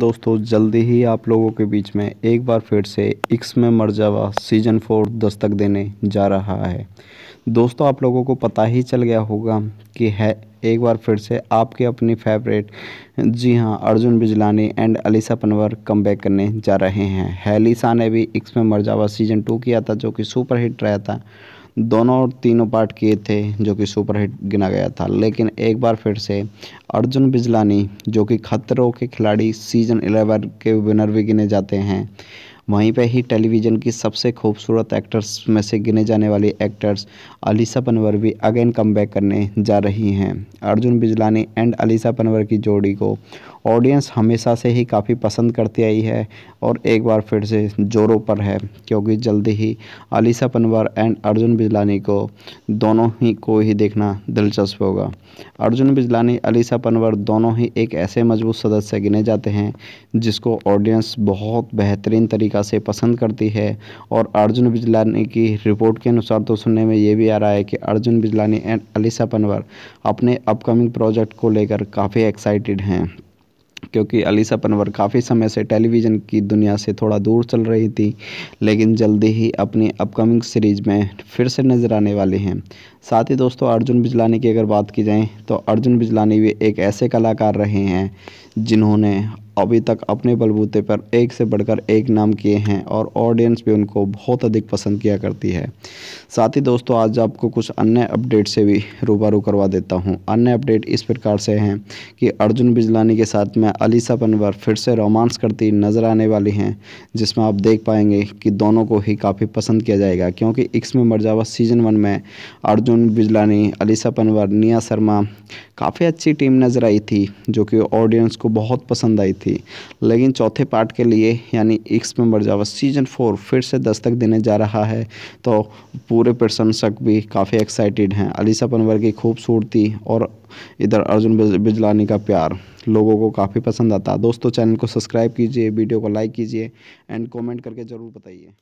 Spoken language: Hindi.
दोस्तों जल्दी ही आप लोगों के बीच में एक बार फिर से इक्स में मर जावा सीजन फोर दस्तक देने जा रहा है दोस्तों आप लोगों को पता ही चल गया होगा कि है एक बार फिर से आपके अपनी फेवरेट जी हाँ Arjun Bijlani and Alisha Panwar come back करने जा रहे हैं हैलिसा ने भी इक्स में मर जावा सीजन टू किया था जो कि सुपरहिट रहा था दोनों और तीनों पार्ट किए थे जो कि सुपरहिट गिना गया था लेकिन एक बार फिर से अर्जुन बिजलानी जो कि खतरों के खिलाड़ी सीजन एलेवन के विनर भी गिने जाते हैं वहीं पे ही टेलीविज़न की सबसे खूबसूरत एक्टर्स में से गिने जाने वाली एक्टर्स अलीसा पनवर भी अगेन कम करने जा रही हैं अर्जुन बिजलानी एंड अलीसा पनवर की जोड़ी को ऑडियंस हमेशा से ही काफ़ी पसंद करती आई है और एक बार फिर से जोरों पर है क्योंकि जल्दी ही अलीसा पनवार एंड अर्जुन बिजलानी को दोनों ही को ही देखना दिलचस्प होगा अर्जुन बिजलानी अलीसा पनवर दोनों ही एक ऐसे मजबूत सदस्य गिने जाते हैं जिसको ऑडियंस बहुत बेहतरीन तरीक़ा से पसंद करती है और अर्जुन बिजलानी की रिपोर्ट के अनुसार तो सुनने में ये भी आ रहा है कि अर्जुन बिजलानी एंड अलीसा पनवर अपने अपकमिंग प्रोजेक्ट को लेकर काफ़ी एक्साइटेड हैं क्योंकि अलीसा पनवर काफ़ी समय से टेलीविज़न की दुनिया से थोड़ा दूर चल रही थी लेकिन जल्दी ही अपनी अपकमिंग सीरीज में फिर से नज़र आने वाले हैं साथ ही दोस्तों अर्जुन बिजलानी की अगर बात की जाए तो अर्जुन बिजलानी भी एक ऐसे कलाकार रहे हैं जिन्होंने अभी तक अपने बलबूते पर एक से बढ़कर एक नाम किए हैं और ऑडियंस भी उनको बहुत अधिक पसंद किया करती है साथ ही दोस्तों आज आपको कुछ अन्य अपडेट से भी रूबारू करवा देता हूँ अन्य अपडेट इस प्रकार से हैं कि अर्जुन बिजलानी के साथ में अलीसा पनवर फिर से रोमांस करती नज़र आने वाली हैं जिसमें आप देख पाएंगे कि दोनों को ही काफ़ी पसंद किया जाएगा क्योंकि इक्स में मरजावा सीजन वन में अर्जुन बिजलानी अलीसा पनवर निया शर्मा काफ़ी अच्छी टीम नज़र आई थी जो कि ऑडियंस को बहुत पसंद आई थी लेकिन चौथे पार्ट के लिए यानी इक्स में मरजावा सीजन फोर फिर से दस्तक देने जा रहा है तो पूरे प्रशंसक भी काफ़ी एक्साइटेड हैं अलीसा पनवर की खूबसूरती और इधर अर्जुन बिजलानी का प्यार लोगों को काफ़ी पसंद आता दोस्तों चैनल को सब्सक्राइब कीजिए वीडियो को लाइक कीजिए एंड कमेंट करके ज़रूर बताइए